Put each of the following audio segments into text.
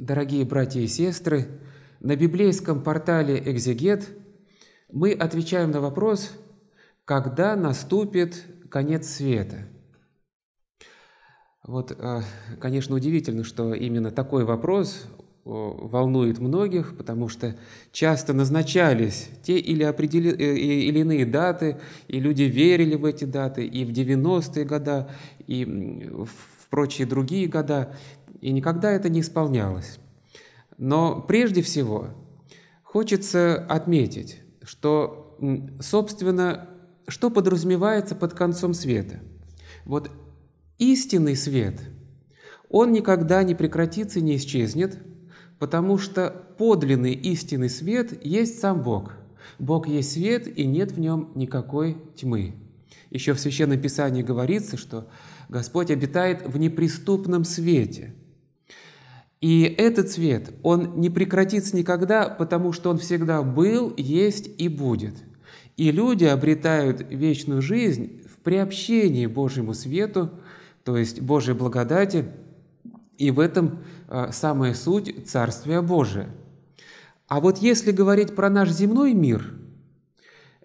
дорогие братья и сестры, на библейском портале «Экзегет» мы отвечаем на вопрос, когда наступит конец света. Вот, э, конечно, удивительно, что именно такой вопрос э, волнует многих, потому что часто назначались те или, определи, э, или иные даты, и люди верили в эти даты и в 90-е годы, и в прочие другие года, и никогда это не исполнялось. Но прежде всего хочется отметить, что, собственно, что подразумевается под концом света. Вот истинный свет, он никогда не прекратится и не исчезнет, потому что подлинный истинный свет есть сам Бог. Бог есть свет, и нет в нем никакой тьмы. Еще в Священном Писании говорится, что Господь обитает в неприступном свете. И этот свет, он не прекратится никогда, потому что он всегда был, есть и будет. И люди обретают вечную жизнь в приобщении Божьему свету, то есть Божьей благодати, и в этом а, самая суть Царствия Божия. А вот если говорить про наш земной мир –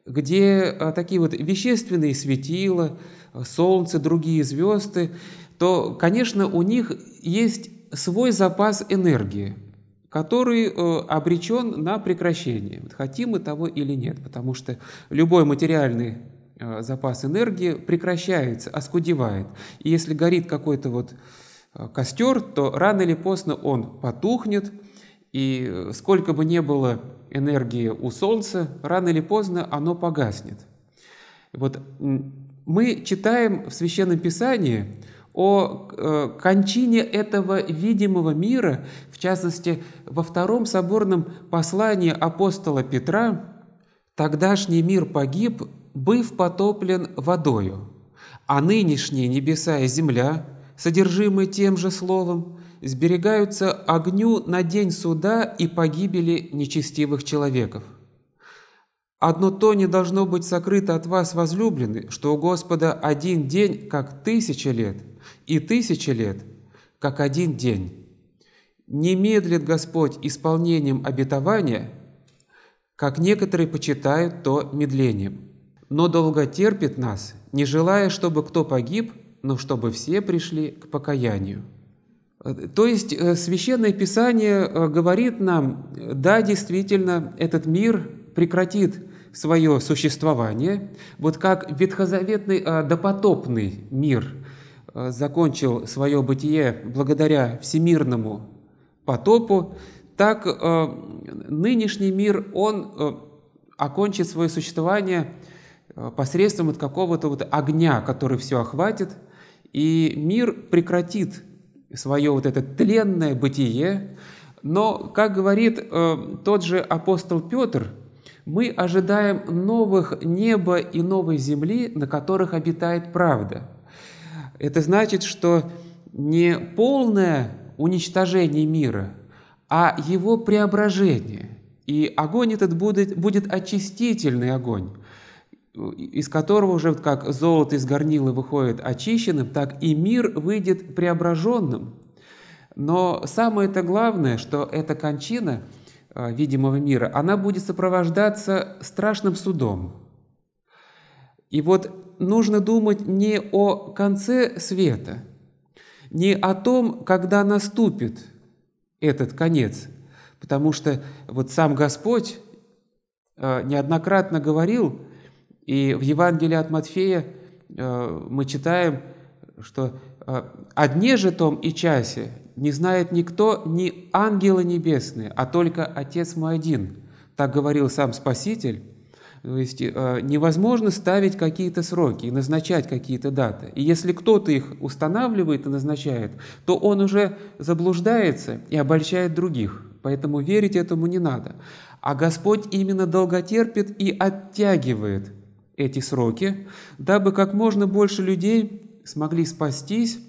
где а, такие вот вещественные светила, а, солнце, другие звезды, то, конечно, у них есть свой запас энергии, который э, обречен на прекращение, хотим мы того или нет, потому что любой материальный а, запас энергии прекращается, оскудевает. И если горит какой-то вот костер, то рано или поздно он потухнет, и э, сколько бы ни было энергии у Солнца, рано или поздно оно погаснет. Вот мы читаем в Священном Писании о э, кончине этого видимого мира, в частности, во втором соборном послании апостола Петра «Тогдашний мир погиб, быв потоплен водою, а нынешние небеса и земля, содержимые тем же словом, сберегаются огню на день суда и погибели нечестивых человеков. Одно то не должно быть сокрыто от вас, возлюблены, что у Господа один день, как тысяча лет, и тысяча лет, как один день. Не медлит Господь исполнением обетования, как некоторые почитают то медлением, но долго терпит нас, не желая, чтобы кто погиб, но чтобы все пришли к покаянию. То есть э, священное писание э, говорит нам, да, действительно, этот мир прекратит свое существование, вот как ветхозаветный э, допотопный мир закончил свое бытие благодаря всемирному потопу, так нынешний мир, он окончит свое существование посредством вот какого-то вот огня, который все охватит, и мир прекратит свое вот это тленное бытие. Но, как говорит э, тот же апостол Петр, мы ожидаем новых неба и новой земли, на которых обитает правда. Это значит, что не полное уничтожение мира, а его преображение. И огонь этот будет, будет очистительный огонь из которого уже как золото из горнила выходит очищенным, так и мир выйдет преображенным. Но самое это главное, что эта кончина э, видимого мира, она будет сопровождаться страшным судом. И вот нужно думать не о конце света, не о том, когда наступит этот конец, потому что вот сам Господь э, неоднократно говорил, и в Евангелии от Матфея э, мы читаем, что э, «О же том и часе не знает никто, ни ангелы небесные, а только Отец мой один». Так говорил сам Спаситель. То есть э, невозможно ставить какие-то сроки и назначать какие-то даты. И если кто-то их устанавливает и назначает, то он уже заблуждается и обольщает других. Поэтому верить этому не надо. А Господь именно долготерпит и оттягивает – эти сроки, дабы как можно больше людей смогли спастись,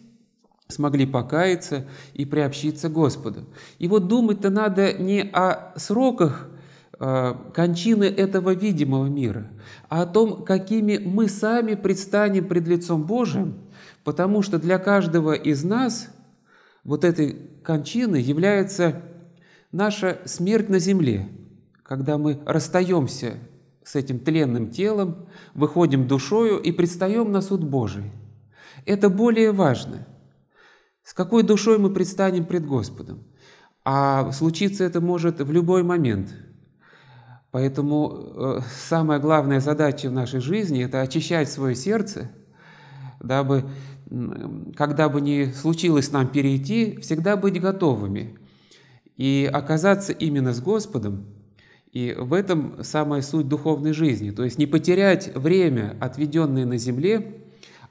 смогли покаяться и приобщиться Господу. И вот думать-то надо не о сроках э, кончины этого видимого мира, а о том, какими мы сами предстанем пред лицом Божиим, потому что для каждого из нас вот этой кончины является наша смерть на земле, когда мы расстаемся с этим тленным телом, выходим душою и предстаем на суд Божий. Это более важно. С какой душой мы предстанем пред Господом? А случиться это может в любой момент. Поэтому э, самая главная задача в нашей жизни – это очищать свое сердце, дабы, когда бы ни случилось нам перейти, всегда быть готовыми и оказаться именно с Господом – и в этом самая суть духовной жизни, то есть не потерять время, отведенное на земле,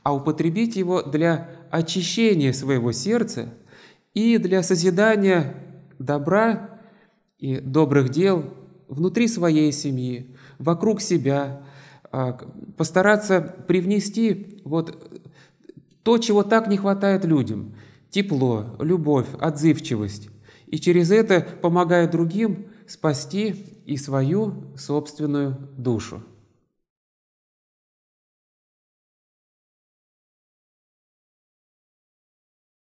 а употребить его для очищения своего сердца и для созидания добра и добрых дел внутри своей семьи, вокруг себя, а, постараться привнести вот то, чего так не хватает людям – тепло, любовь, отзывчивость. И через это, помогая другим, спасти и свою собственную душу.